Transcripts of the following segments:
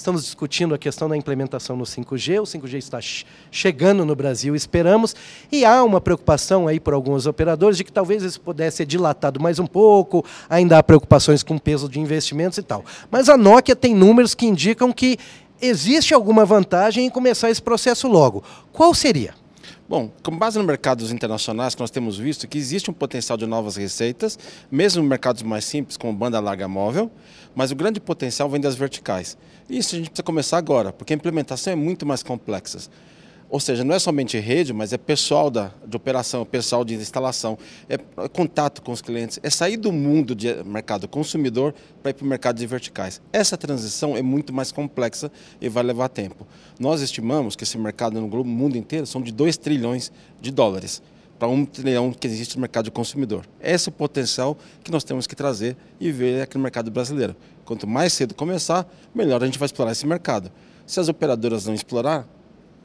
Estamos discutindo a questão da implementação no 5G. O 5G está chegando no Brasil, esperamos. E há uma preocupação aí por alguns operadores de que talvez isso pudesse ser dilatado mais um pouco. Ainda há preocupações com o peso de investimentos e tal. Mas a Nokia tem números que indicam que existe alguma vantagem em começar esse processo logo. Qual seria? Bom, com base no mercados internacionais que nós temos visto que existe um potencial de novas receitas, mesmo em mercados mais simples como banda larga móvel, mas o grande potencial vem das verticais. isso a gente precisa começar agora, porque a implementação é muito mais complexa. Ou seja, não é somente rede, mas é pessoal da, de operação, pessoal de instalação, é contato com os clientes, é sair do mundo de mercado consumidor para ir para o mercado de verticais. Essa transição é muito mais complexa e vai levar tempo. Nós estimamos que esse mercado no globo, mundo inteiro são de 2 trilhões de dólares para um trilhão que existe no mercado consumidor. Esse é o potencial que nós temos que trazer e ver aqui no mercado brasileiro. Quanto mais cedo começar, melhor a gente vai explorar esse mercado. Se as operadoras não explorar,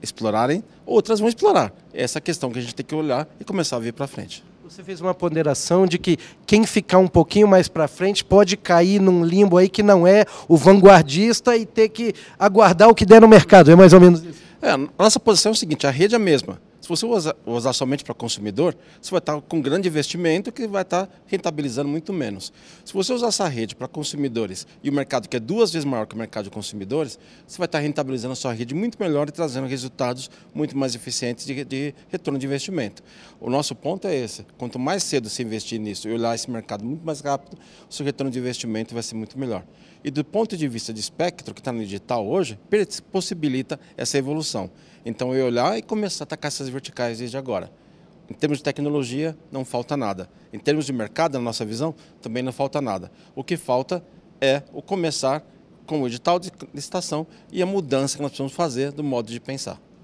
explorarem, outras vão explorar. É essa é a questão que a gente tem que olhar e começar a vir para frente. Você fez uma ponderação de que quem ficar um pouquinho mais para frente pode cair num limbo aí que não é o vanguardista e ter que aguardar o que der no mercado. É mais ou menos isso. É, nossa posição é o seguinte: a rede é a mesma. Se você usar, somente para consumidor, você vai estar com um grande investimento que vai estar rentabilizando muito menos. Se você usar essa rede para consumidores e o mercado que é duas vezes maior que o mercado de consumidores, você vai estar rentabilizando a sua rede muito melhor e trazendo resultados muito mais eficientes de, de retorno de investimento. O nosso ponto é esse. Quanto mais cedo você investir nisso e olhar esse mercado muito mais rápido, o seu retorno de investimento vai ser muito melhor. E do ponto de vista de espectro, que está no digital hoje, possibilita essa evolução. Então, eu olhar e começar a atacar essas verticais desde agora. Em termos de tecnologia, não falta nada. Em termos de mercado, na nossa visão, também não falta nada. O que falta é o começar com o edital de licitação e a mudança que nós precisamos fazer do modo de pensar.